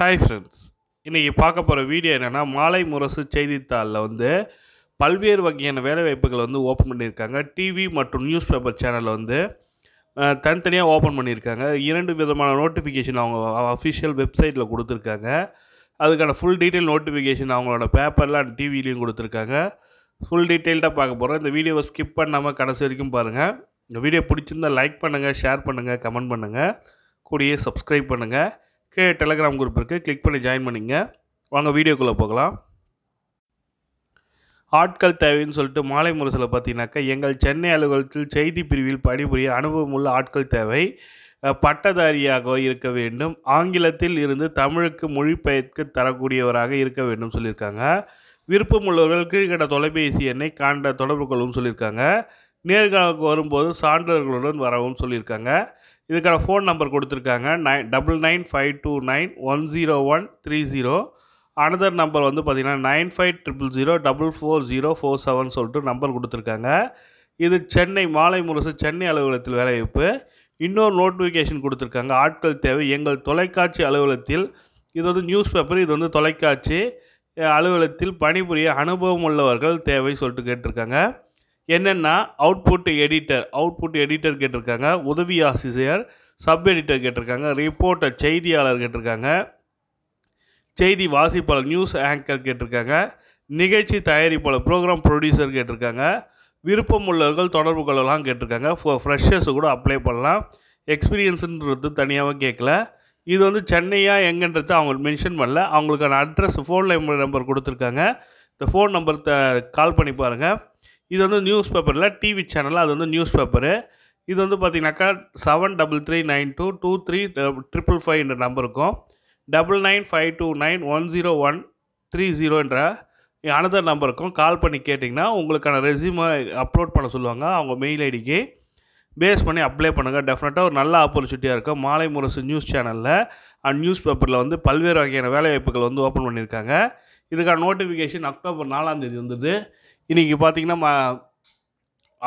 hi friends இன்றைக்கி பார்க்க போகிற வீடியோ என்னென்னா மாலை முரசு செய்தித்தாளில் வந்து பல்வேறு வகையான வேலைவாய்ப்புகள் வந்து ஓப்பன் பண்ணியிருக்காங்க டிவி மற்றும் நியூஸ் பேப்பர் சேனலில் வந்து தனித்தனியாக ஓப்பன் பண்ணியிருக்காங்க இரண்டு விதமான நோட்டிஃபிகேஷன் அவங்க அஃபிஷியல் வெப்சைட்டில் கொடுத்துருக்காங்க அதுக்கான ஃபுல் டீட்டெயில் நோட்டிஃபிகேஷன் அவங்களோட பேப்பரில் அண்ட் டிவிலையும் கொடுத்துருக்காங்க ஃபுல் டீட்டெயில்டாக பார்க்க போகிறோம் இந்த வீடியோவை ஸ்கிப் பண்ணாமல் கடைசி வரைக்கும் பாருங்கள் இந்த வீடியோ பிடிச்சிருந்தால் லைக் பண்ணுங்கள் ஷேர் பண்ணுங்கள் கமெண்ட் பண்ணுங்கள் கூடயே சப்ஸ்கிரைப் பண்ணுங்கள் கீழே டெலகிராம் குரூப் இருக்குது கிளிக் பண்ணி ஜாயின் பண்ணிங்க வாங்க வீடியோக்குள்ளே போகலாம் ஆட்கள் தேவைன்னு சொல்லிட்டு மாலை முரசில் பார்த்தீங்கன்னாக்கா எங்கள் சென்னை அலுவலகத்தில் செய்தி பிரிவில் பணிபுரிய அனுபவமுள்ள ஆட்கள் தேவை பட்டதாரியாக இருக்க வேண்டும் ஆங்கிலத்தில் இருந்து தமிழுக்கு மொழிபெயர்க்க தரக்கூடியவராக இருக்க வேண்டும் சொல்லியிருக்காங்க விருப்பமுள்ளவர்கள் கீழ்கண்ட தொலைபேசி எண்ணை காண்ட தொடர்பு கொள்ளவும் சொல்லியிருக்காங்க நேர்காணலுக்கு வரும்போது சான்றிதழ்களுடன் வரவும் சொல்லியிருக்காங்க இதுக்கான ஃபோன் நம்பர் கொடுத்துருக்காங்க nine double nine five two nine one zero one three zero another number வந்து பார்த்திங்கன்னா nine five triple zero double four zero four seven சொல்லிட்டு நம்பர் கொடுத்துருக்காங்க இது சென்னை மாலை முரசு சென்னை அலுவலகத்தில் வேலைவாய்ப்பு இன்னொரு நோட்டிஃபிகேஷன் கொடுத்துருக்காங்க ஆட்கள் தேவை எங்கள் தொலைக்காட்சி அலுவலகத்தில் இது வந்து நியூஸ் பேப்பர் இது வந்து தொலைக்காட்சி அலுவலகத்தில் பணிபுரிய அனுபவம் உள்ளவர்கள் தேவை சொல்லிட்டு கேட்டிருக்காங்க என்னென்னா அவுட்புட் எடிட்டர் அவுட்புட் எடிட்டர் கேட்டிருக்காங்க உதவி ஆசிரியர் சப் எடிட்டர் கேட்டிருக்காங்க ரிப்போர்ட்டர் செய்தியாளர் கேட்டிருக்காங்க செய்தி வாசிப்பாளர் நியூஸ் ஆங்கர் கேட்டிருக்காங்க நிகழ்ச்சி தயாரிப்பாளர் ப்ரோக்ராம் ப்ரொடியூசர் கேட்டிருக்காங்க விருப்பம் உள்ளவர்கள் தொடர்பு கொள்ளலாம் கேட்டிருக்காங்க ஃப்ரெஷர்ஸு கூட அப்ளை பண்ணலாம் எக்ஸ்பீரியன்ஸுன்றது தனியாக கேட்கல இது வந்து சென்னையாக எங்கன்றது அவங்க மென்ஷன் பண்ணல அவங்களுக்கான அட்ரஸ் ஃபோன் நம்பர் நம்பர் கொடுத்துருக்காங்க இந்த ஃபோன் நம்பர் த கால் பண்ணி பாருங்கள் இது வந்து நியூஸ் பேப்பரில் டிவி சேனலில் அது வந்து நியூஸ் பேப்பரு இது வந்து பார்த்திங்கனாக்கா seven double three nine two two three triple five என்ற நம்பருக்கும் double nine five two nine one zero one three zero என்ற அனதர் நம்பருக்கும் கால் பண்ணி கேட்டிங்கன்னா உங்களுக்கான ரெசியூமை அப்லோட் பண்ண சொல்லுவாங்க அவங்க மெயில் ஐடிக்கு பேஸ் பண்ணி அப்ளை பண்ணுங்கள் டெஃபினட்டாக ஒரு நல்ல ஆப்பர்ச்சுனிட்டியாக இருக்கும் மாலை முரசு நியூஸ் சேனலில் அண்ட் நியூஸ் பேப்பரில் வந்து பல்வேறு வகையான வேலைவாய்ப்புகள் வந்து ஓப்பன் பண்ணியிருக்காங்க இதுக்கான நோட்டிஃபிகேஷன் அக்டோபர் நாலாம் தேதி வந்தது இன்றைக்கி பார்த்தீங்கன்னா மா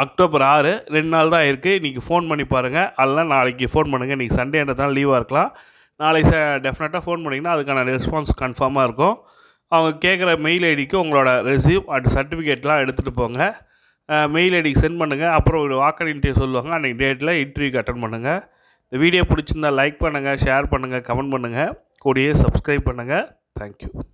அக்டோபர் ஆறு ரெண்டு நாள் தான் இருக்குது இன்றைக்கி ஃபோன் பண்ணி பாருங்கள் அதெல்லாம் நாளைக்கு ஃபோன் பண்ணுங்கள் இன்றைக்கி தான் லீவாக இருக்கலாம் நாளை ச டெஃபினட்டாக ஃபோன் பண்ணிங்கன்னா அதுக்கான ரெஸ்பான்ஸ் கன்ஃபார்மாக இருக்கும் அவங்க கேட்குற மெயில் ஐடிக்கு உங்களோட ரெசியூம் அண்ட் சர்டிஃபிகேட்லாம் எடுத்துகிட்டு போங்க மெயில் ஐடிக்கு சென்ட் பண்ணுங்கள் அப்புறம் ஒரு வாக்கர் இன்டர்வியூ சொல்லுவாங்க அன்றைக்கி டேட்டில் இன்டர்வியூக்கு அட்டன் பண்ணுங்கள் இந்த வீடியோ பிடிச்சிருந்தால் லைக் பண்ணுங்கள் ஷேர் பண்ணுங்கள் கமெண்ட் பண்ணுங்கள் கூடயே சப்ஸ்கிரைப் பண்ணுங்கள் தேங்க்யூ